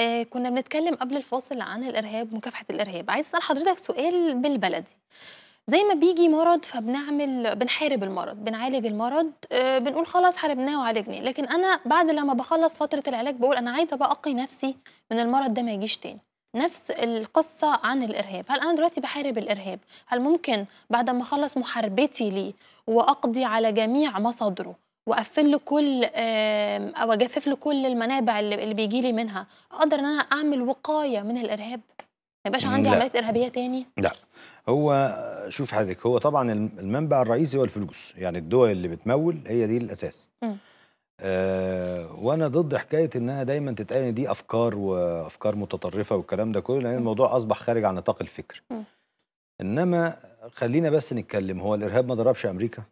آه كنا بنتكلم قبل الفاصل عن الارهاب مكافحه الارهاب عايز اسال حضرتك سؤال بالبلدي زي ما بيجي مرض فبنعمل بنحارب المرض بنعالج المرض آه بنقول خلاص حاربناه وعالجناه لكن انا بعد لما بخلص فتره العلاج بقول انا عايزه بقى اقي نفسي من المرض ده ما يجيش تاني نفس القصة عن الإرهاب هل أنا دلوقتي بحارب الإرهاب هل ممكن بعد ما أخلص محاربتي ليه وأقضي على جميع مصادره واقفل له كل او اجفف له كل المنابع اللي, اللي بيجي لي منها اقدر ان انا اعمل وقايه من الارهاب ما يبقاش عندي لا. عمليات ارهابيه تاني لا هو شوف حضرتك هو طبعا المنبع الرئيسي هو الفلوس يعني الدول اللي بتمول هي دي الاساس آه وانا ضد حكايه انها دايما تتقال دي افكار وافكار متطرفه والكلام ده كله لان الموضوع اصبح خارج عن نطاق الفكر م. انما خلينا بس نتكلم هو الارهاب ما ضربش امريكا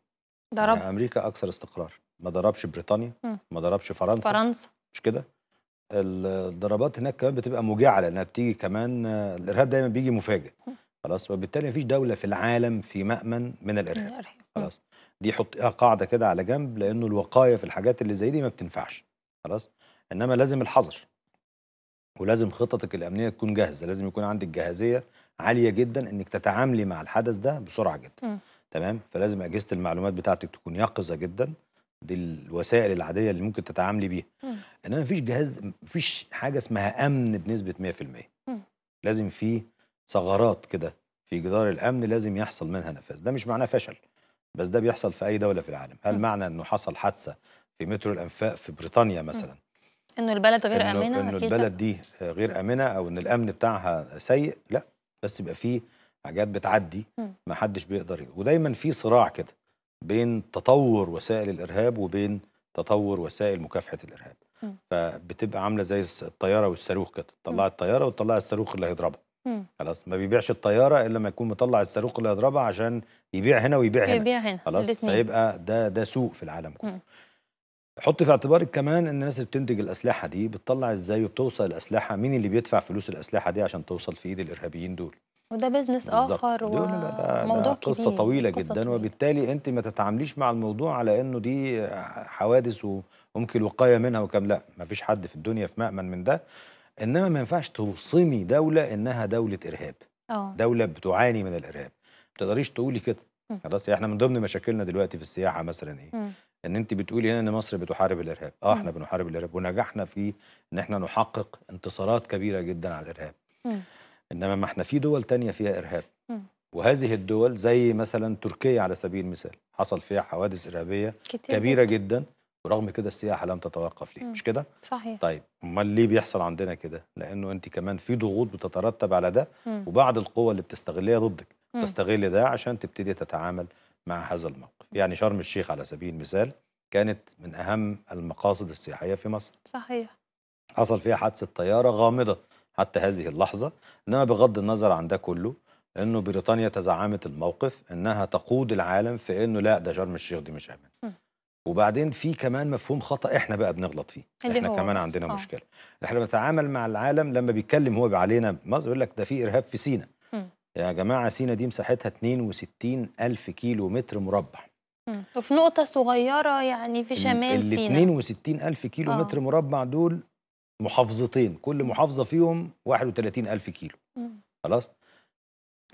ضرب يعني امريكا اكثر استقرار ما ضربش بريطانيا ما ضربش فرنسا فرنسا مش كده الضربات هناك كمان بتبقى مجعله لانها بتيجي كمان الارهاب دايما بيجي مفاجئ خلاص وبالتالي مفيش دوله في العالم في مامن من الارهاب خلاص دي حطيها قاعده كده على جنب لانه الوقايه في الحاجات اللي زي دي ما بتنفعش خلاص انما لازم الحذر ولازم خططك الامنيه تكون جاهزه لازم يكون عندك جاهزيه عاليه جدا انك تتعاملي مع الحدث ده بسرعه جدا م. تمام فلازم اجهزه المعلومات بتاعتك تكون يقظه جدا دي الوسائل العاديه اللي ممكن تتعاملي بيها انما مفيش جهاز مفيش حاجه اسمها امن بنسبه 100% لازم في ثغرات كده في جدار الامن لازم يحصل منها نفاذ ده مش معناه فشل بس ده بيحصل في اي دوله في العالم هل معنى انه حصل حادثه في مترو الانفاق في بريطانيا مثلا انه البلد غير إنه امنه انه البلد دي غير امنه او ان الامن بتاعها سيء لا بس يبقى في حاجات بتعدي ما حدش بيقدر ودايما في صراع كده بين تطور وسائل الارهاب وبين تطور وسائل مكافحه الارهاب م. فبتبقى عامله زي الطياره والصاروخ كده تطلع الطياره وتطلع الصاروخ اللي هيضربها خلاص ما بيبيعش الطياره الا لما يكون مطلع الصاروخ اللي هيضربها عشان يبيع هنا ويبيع هنا يبيع هنا خلاص فيبقى ده ده سوق في العالم كله حط في اعتبارك كمان ان الناس اللي بتنتج الاسلحه دي بتطلع ازاي وبتوصل الاسلحه مين اللي بيدفع فلوس الاسلحه دي عشان توصل في ايد الارهابيين دول وده بيزنس اخر وموضوع كبير قصه طويله قصة جدا طويلة. وبالتالي انت ما تتعامليش مع الموضوع على انه دي حوادث وممكن الوقايه منها وكم لا ما فيش حد في الدنيا في مأمن من ده انما ما ينفعش توصمي دوله انها دوله ارهاب أوه. دوله بتعاني من الارهاب ما تقدريش تقولي كده خلاص إيه، احنا من ضمن مشاكلنا دلوقتي في السياحه مثلا ايه م. ان انت بتقولي هنا ان مصر بتحارب الارهاب اه احنا بنحارب الارهاب ونجحنا في ان احنا نحقق انتصارات كبيره جدا على الارهاب م. انما ما احنا في دول تانية فيها ارهاب وهذه الدول زي مثلا تركيا على سبيل المثال حصل فيها حوادث ارهابيه كتير كبيره جدا ورغم كده السياحه لم تتوقف ليه مش كده صحيح طيب امال ليه بيحصل عندنا كده لانه انت كمان في ضغوط بتترتب على ده وبعض القوى اللي بتستغلها ضدك تستغل ده عشان تبتدي تتعامل مع هذا الموقف يعني شرم الشيخ على سبيل المثال كانت من اهم المقاصد السياحيه في مصر صحيح حصل فيها حادثه طياره غامضه حتى هذه اللحظة إنما بغض النظر عن ده كله إنه بريطانيا تزعمت الموقف إنها تقود العالم في إنه لا ده شرم الشيخ دي مش آمن وبعدين في كمان مفهوم خطا احنا بقى بنغلط فيه اللي احنا هو. كمان عندنا أوه. مشكله احنا بنتعامل مع العالم لما بيتكلم هو علينا مصر يقول لك ده في ارهاب في سينا يا جماعه سينا دي مساحتها 62 الف كيلو متر مربع وفي نقطه صغيره يعني في شمال سينا ال 62 الف كيلو أوه. متر مربع دول محافظتين كل محافظه فيهم 31 الف كيلو خلاص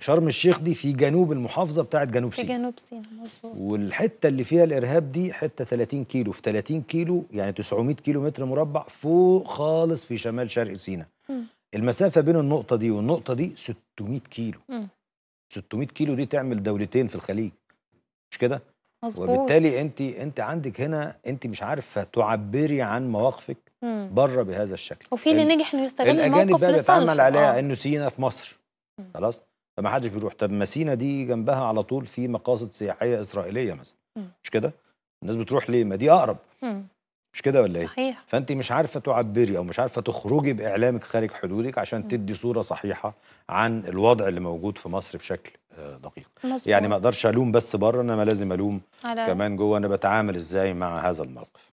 شرم الشيخ دي في جنوب المحافظه بتاعه جنوب سيناء في جنوب سيناء مظبوط والحته اللي فيها الارهاب دي حته 30 كيلو في 30 كيلو يعني 900 كيلو متر مربع فوق خالص في شمال شرق سيناء المسافه بين النقطه دي والنقطه دي 600 كيلو م. 600 كيلو دي تعمل دولتين في الخليج مش كده مظبوط وبالتالي انت انت عندك هنا انت مش عارفه تعبري عن مواقفك بره بهذا الشكل وفي اللي نجح انه يستغل الموقف الاجانب بقى بيتعمل عليها آه. انه سينا في مصر خلاص فما حدش بيروح طب ما سينا دي جنبها على طول في مقاصد سياحيه اسرائيليه مثلا مش كده الناس بتروح ليه ما دي اقرب مم. مش كده ولا ايه صحيح. فانت مش عارفه تعبري او مش عارفه تخرجي باعلامك خارج حدودك عشان مم. تدي صوره صحيحه عن الوضع اللي موجود في مصر بشكل آه، دقيق مزبوط. يعني ما اقدرش الوم بس بره انا ما لازم الوم على... كمان جوه انا بتعامل ازاي مع هذا الموقف